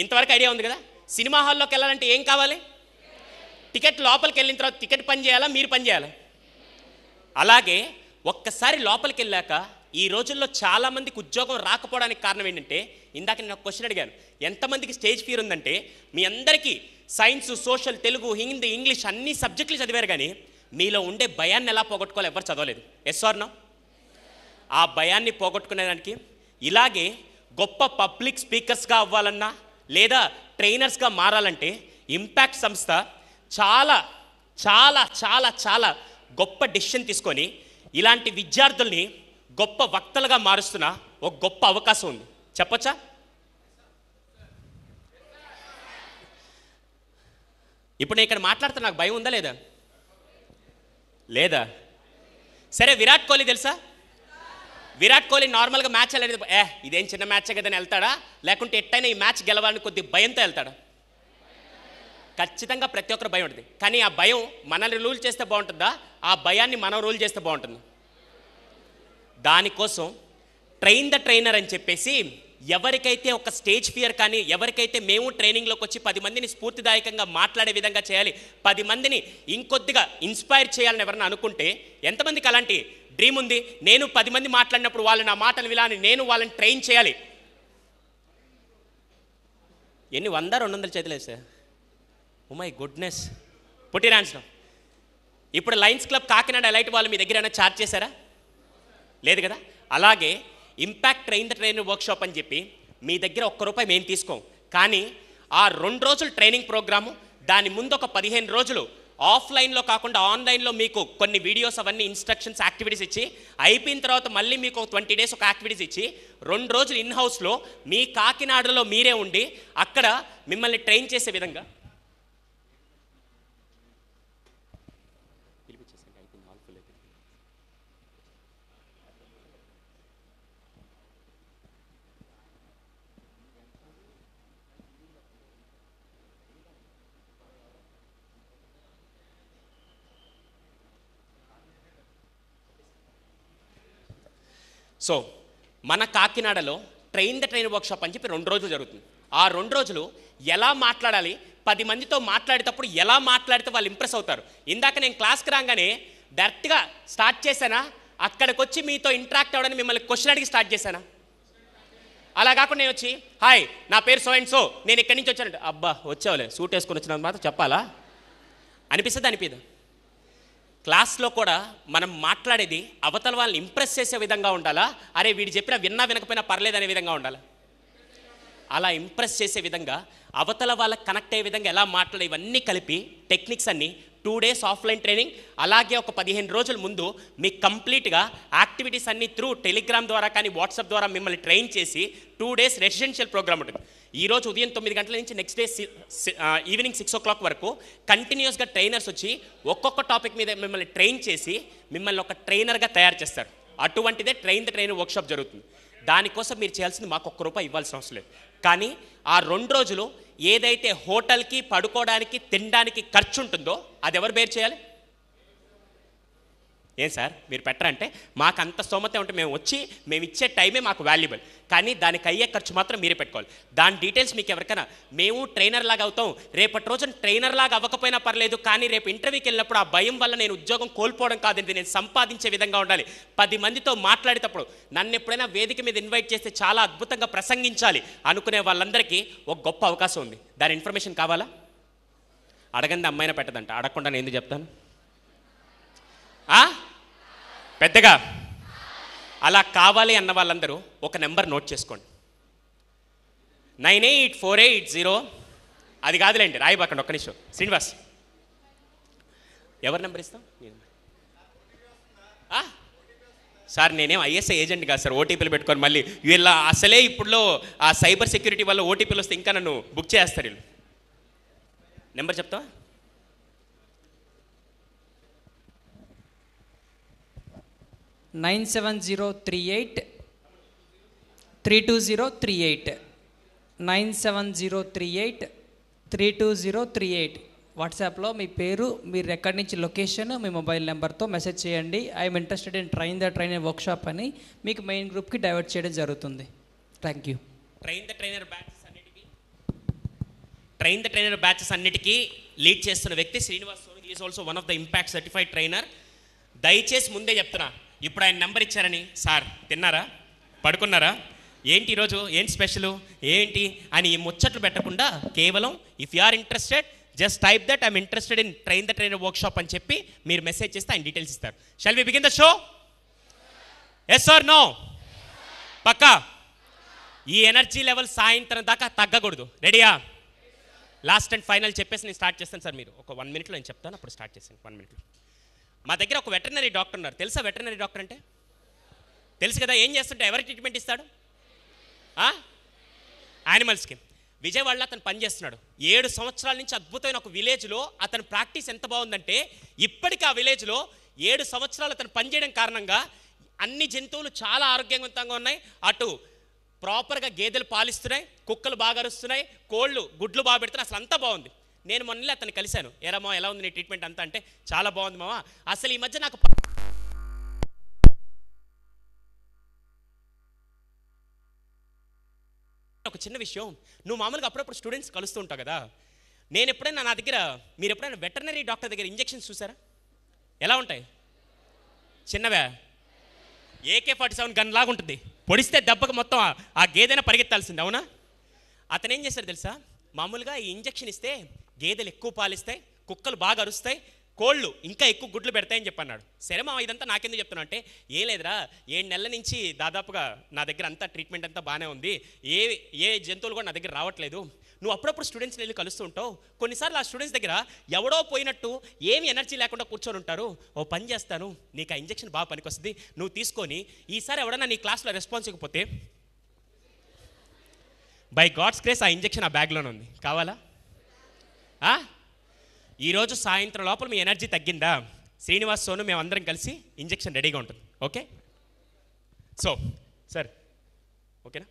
ఇంతవరకు ఐడియా ఉంది కదా సినిమా హాల్లోకి వెళ్ళాలంటే ఏం కావాలి టికెట్ లోపలికి వెళ్ళిన తర్వాత టికెట్ పని చేయాలా మీరు పని చేయాలా అలాగే ఒక్కసారి లోపలికి వెళ్ళాక ఈ రోజుల్లో చాలామందికి ఉద్యోగం రాకపోవడానికి కారణం ఏంటంటే ఇందాక నేను ఒక క్వశ్చన్ అడిగాను ఎంతమందికి స్టేజ్ ఫీర్ ఉందంటే మీ అందరికీ science social Telugu Hindi English అన్ని సబ్జెక్టులు చదివారు కానీ మీలో ఉండే భయాన్ని ఎలా పోగొట్టుకోవాలి ఎవరు చదవలేదు ఎస్ ఆర్నో ఆ భయాన్ని పోగొట్టుకునేదానికి ఇలాగే గొప్ప పబ్లిక్ స్పీకర్స్గా అవ్వాలన్నా లేదా ట్రైనర్స్గా మారాలంటే ఇంపాక్ట్ సంస్థ చాలా చాలా చాలా చాలా గొప్ప డెసిషన్ తీసుకొని ఇలాంటి విద్యార్థుల్ని గొప్ప వక్తలుగా మారుస్తున్న ఒక గొప్ప అవకాశం ఉంది చెప్పచ్చా ఇప్పుడు నేను ఇక్కడ మాట్లాడితే నాకు భయం ఉందా లేదా లేదా సరే విరాట్ కోహ్లీ తెలుసా విరాట్ కోహ్లీ నార్మల్గా మ్యాచ్ వెళ్ళేది ఏ ఇదేం చిన్న మ్యాచ్ కదని వెళ్తాడా లేకుంటే ఎట్టయినా ఈ మ్యాచ్ గెలవాలని కొద్ది భయంతో వెళ్తాడా ఖచ్చితంగా ప్రతి ఒక్కరు భయం ఉంటుంది కానీ ఆ భయం మనల్ని రూల్ చేస్తే బాగుంటుందా ఆ భయాన్ని మనం రూల్ చేస్తే బాగుంటుంది దానికోసం ట్రైన్ ద ట్రైనర్ అని చెప్పేసి ఎవరికైతే ఒక స్టేజ్ ఫియర్ కానీ ఎవరికైతే మేము ట్రైనింగ్లోకి వచ్చి పది మందిని స్ఫూర్తిదాయకంగా మాట్లాడే విధంగా చేయాలి పది మందిని ఇంకొద్దిగా ఇన్స్పైర్ చేయాలని ఎవరైనా అనుకుంటే ఎంతమందికి అలాంటి డ్రీమ్ ఉంది నేను పది మంది మాట్లాడినప్పుడు వాళ్ళు నా మాటలు విలాని నేను వాళ్ళని ట్రైన్ చేయాలి ఎన్ని వంద రెండు వందలు చేతులేదు సార్ ఉమై oh గుడ్నెస్ పుట్టిరాన్స్లో ఇప్పుడు లయన్స్ క్లబ్ కాకినాడ లైట్ వాళ్ళు మీ దగ్గర ఏమైనా ఛార్జ్ చేశారా లేదు కదా అలాగే impact train the train workshop అని చెప్పి మీ దగ్గర ఒక్క రూపాయి మేము తీసుకోం కానీ ఆ రెండు రోజులు ట్రైనింగ్ ప్రోగ్రాము దాని ముందు ఒక పదిహేను రోజులు ఆఫ్లైన్లో కాకుండా ఆన్లైన్లో మీకు కొన్ని వీడియోస్ అవన్నీ ఇన్స్ట్రక్షన్స్ యాక్టివిటీస్ ఇచ్చి అయిపోయిన తర్వాత మళ్ళీ మీకు ట్వంటీ డేస్ ఒక యాక్టివిటీస్ ఇచ్చి రెండు రోజులు ఇన్హౌస్లో మీ కాకినాడలో మీరే ఉండి అక్కడ మిమ్మల్ని ట్రైన్ చేసే విధంగా సో మన కాకినాడలో ట్రైన్ ద ట్రైన్ వర్క్షాప్ అని చెప్పి రెండు రోజులు జరుగుతుంది ఆ రెండు రోజులు ఎలా మాట్లాడాలి పది మందితో మాట్లాడేటప్పుడు ఎలా మాట్లాడితే వాళ్ళు ఇంప్రెస్ అవుతారు ఇందాక నేను క్లాస్కి రాగానే డైరెక్ట్గా స్టార్ట్ చేశానా అక్కడికి వచ్చి మీతో ఇంటరాక్ట్ అవ్వడానికి మిమ్మల్ని క్వశ్చన్ అడిగి స్టార్ట్ చేశానా అలా కాకుండా నేను వచ్చి హాయ్ నా పేరు సో అండ్ సో నేను ఇక్కడి నుంచి వచ్చానంటే అబ్బా వచ్చావులే సూట్ వేసుకొని వచ్చిన మాత్రం చెప్పాలా అనిపిస్తుంది అనిపిదా క్లాస్లో కూడా మనం మాట్లాడేది అవతల వాళ్ళని ఇంప్రెస్ చేసే విధంగా ఉండాలా అరే వీడు చెప్పిన విన్నా వినకపోయినా పర్లేదు అనే విధంగా ఉండాలా అలా ఇంప్రెస్ చేసే విధంగా అవతల వాళ్ళకి కనెక్ట్ అయ్యే విధంగా ఎలా మాట్లాడే ఇవన్నీ కలిపి టెక్నిక్స్ అన్నీ టూ డేస్ ఆఫ్లైన్ ట్రైనింగ్ అలాగే ఒక పదిహేను రోజుల ముందు మీకు కంప్లీట్గా యాక్టివిటీస్ అన్నీ త్రూ టెలిగ్రామ్ ద్వారా కానీ వాట్సాప్ ద్వారా మిమ్మల్ని ట్రైన్ చేసి టూ డేస్ రెసిడెన్షియల్ ప్రోగ్రామ్ ఉంటుంది ఈరోజు ఉదయం తొమ్మిది గంటల నుంచి next day evening six o'clock వరకు కంటిన్యూస్గా ట్రైనర్స్ వచ్చి ఒక్కొక్క టాపిక్ మీద మిమ్మల్ని ట్రైన్ చేసి మిమ్మల్ని ఒక ట్రైనర్గా తయారు చేస్తారు అటువంటిదే ట్రైన్ ద ట్రైనర్ వర్క్షాప్ జరుగుతుంది దానికోసం మీరు చేయాల్సింది మాకు ఒక్క రూపాయి ఇవ్వాల్సిన అవసరం లేదు కానీ ఆ రెండు రోజులు ఏదైతే హోటల్కి పడుకోవడానికి తినడానికి ఖర్చు ఉంటుందో అది ఎవరు బేర్ చేయాలి ఏం సార్ మీరు పెట్టరంటే మాకు అంత స్తోమత ఉంటే మేము వచ్చి మేము ఇచ్చే టైమే మాకు వాల్యుబుల్ కానీ దానికి అయ్యే ఖర్చు మాత్రం మీరే పెట్టుకోవాలి దాని డీటెయిల్స్ మీకు ఎవరికైనా మేము ట్రైనర్ లాగా అవుతాం రేపటి రోజున ట్రైనర్ లాగా అవ్వకపోయినా పర్లేదు కానీ రేపు ఇంటర్వ్యూకి వెళ్ళినప్పుడు ఆ భయం వల్ల నేను ఉద్యోగం కోల్పోవడం కాదండి నేను సంపాదించే విధంగా ఉండాలి పది మందితో మాట్లాడేటప్పుడు నన్ను ఎప్పుడైనా వేదిక మీద ఇన్వైట్ చేస్తే చాలా అద్భుతంగా ప్రసంగించాలి అనుకునే వాళ్ళందరికీ ఒక గొప్ప అవకాశం ఉంది దాని ఇన్ఫర్మేషన్ కావాలా అడగండి అమ్మాయిన పెట్టదంట అడగకుండా నేను ఎందుకు చెప్తాను పెద్దగా అలా కావాలి అన్న వాళ్ళందరూ ఒక నెంబర్ నోట్ చేసుకోండి nine eight four eight zero అది కాదులేండి రాయబాకండి ఒక నిమిషం శ్రీనివాస్ ఎవరి నెంబర్ ఇస్తాం సార్ నేనేం ఐఎస్ఐ ఏజెంట్ కాదు సార్ ఓటీపీలు పెట్టుకొని మళ్ళీ వీళ్ళ అసలే ఇప్పుడులో ఆ సైబర్ సెక్యూరిటీ వల్ల ఓటీపీలు వస్తే ఇంకా నన్ను బుక్ చేస్తారు వీళ్ళు నెంబర్ చెప్తావా nine seven zero three eight three two zero three eight nine seven zero three eight three two zero three eight వాట్సాప్లో మీ పేరు మీరు ఎక్కడి నుంచి లొకేషన్ మీ మొబైల్ నెంబర్తో మెసేజ్ చేయండి I'm interested in train the trainer workshop అని మీకు మెయిన్ గ్రూప్కి డైవర్ట్ చేయడం జరుగుతుంది thank you train the trainer batches అన్నిటికీ ట్రైన్ ద ట్రైనర్ బ్యాచెస్ అన్నిటికీ లీడ్ చేస్తున్న వ్యక్తి Srinivas Soni is also one of the impact certified trainer దయచేసి ముందే చెప్తున్నా ఇప్పుడు ఆయన నెంబర్ ఇచ్చారని సార్ తిన్నారా పడుకున్నారా ఏంటి ఈరోజు ఏం స్పెషల్ ఏంటి అని ఈ ముచ్చట్లు పెట్టకుండా కేవలం if you are interested just type that I'm interested in train the train workshop అని చెప్పి మీరు మెసేజ్ చేస్తే ఆయన డీటెయిల్స్ ఇస్తారు shall we begin the show yes or no పక్కా ఈ ఎనర్జీ లెవెల్ సాయంత్రం దాకా తగ్గకూడదు రెడీయా లాస్ట్ అండ్ ఫైనల్ చెప్పేసి నేను స్టార్ట్ చేస్తాను సార్ మీరు ఒక వన్ మినిట్లో నేను చెప్తాను అప్పుడు స్టార్ట్ చేస్తాను వన్ మినిట్లో మా దగ్గర ఒక వెటర్నరీ డాక్టర్ ఉన్నారు తెలుసా వెటర్నరీ డాక్టర్ అంటే తెలుసు కదా ఏం చేస్తుంటే ఎవరి ట్రీట్మెంట్ ఇస్తాడు యానిమల్స్కి విజయవాడలో అతను పనిచేస్తున్నాడు ఏడు సంవత్సరాల నుంచి అద్భుతమైన ఒక విలేజ్లో అతని ప్రాక్టీస్ ఎంత బాగుందంటే ఇప్పటికీ ఆ విలేజ్లో ఏడు సంవత్సరాలు అతను పనిచేయడం కారణంగా అన్ని జంతువులు చాలా ఆరోగ్యవంతంగా ఉన్నాయి అటు ప్రాపర్గా గేదెలు పాలిస్తున్నాయి కుక్కలు బాగా అరుస్తున్నాయి కోళ్ళు గుడ్లు బాగా పెడుతున్నాయి అసలు అంతా బాగుంది నేను మొన్నలే అతను కలిశాను ఎరా మా ఎలా ఉంది నీ ట్రీట్మెంట్ అంతా అంటే చాలా బాగుంది మావా అసలు ఈ మధ్య నాకు ఒక చిన్న విషయం నువ్వు మామూలుగా అప్పుడప్పుడు స్టూడెంట్స్ కలుస్తూ ఉంటావు కదా నేను ఎప్పుడైనా నా దగ్గర మీరు ఎప్పుడైనా వెటర్నరీ డాక్టర్ దగ్గర ఇంజెక్షన్స్ చూసారా ఎలా ఉంటాయి చిన్నవే ఏకే ఫార్టీ సెవెన్ గన్ లాగా ఉంటుంది పొడిస్తే దెబ్బకు మొత్తం ఆ గేదైనా పరిగెత్తాల్సింది అవునా అతను ఏం చేశారు తెలుసా మామూలుగా ఈ ఇంజక్షన్ ఇస్తే గేదెలు ఎక్కువ పాలిస్తాయి కుక్కలు బాగా అరుస్తాయి కోళ్ళు ఇంకా ఎక్కువ గుడ్లు పెడతాయని చెప్పన్నాడు సరే మా ఇదంతా నాకెందుకు చెప్తున్నా అంటే ఏ లేదురా ఏడు నెలల నుంచి దాదాపుగా నా దగ్గర అంతా ట్రీట్మెంట్ అంతా బాగానే ఉంది ఏ ఏ జంతువులు కూడా నా దగ్గర రావట్లేదు నువ్వు అప్పుడప్పుడు స్టూడెంట్స్ వెళ్ళి కలుస్తూ ఉంటావు కొన్నిసార్లు ఆ స్టూడెంట్స్ దగ్గర ఎవడో పోయినట్టు ఏమి ఎనర్జీ లేకుండా కూర్చొని ఉంటారు ఓ పని చేస్తాను నీకు ఆ ఇంజక్షన్ బాగా పనికొస్తుంది నువ్వు తీసుకొని ఈసారి ఎవడన్నా నీ క్లాస్లో రెస్పాన్స్ ఇకపోతే బై గాడ్స్ క్రేస్ ఆ ఇంజక్షన్ ఆ బ్యాగ్లోనే ఉంది కావాలా ఈరోజు సాయంత్రం లోపల మీ ఎనర్జీ తగ్గిందా శ్రీనివాస్ సోను మేమందరం కలిసి ఇంజక్షన్ రెడీగా ఉంటుంది ఓకే సో సార్ ఓకేనా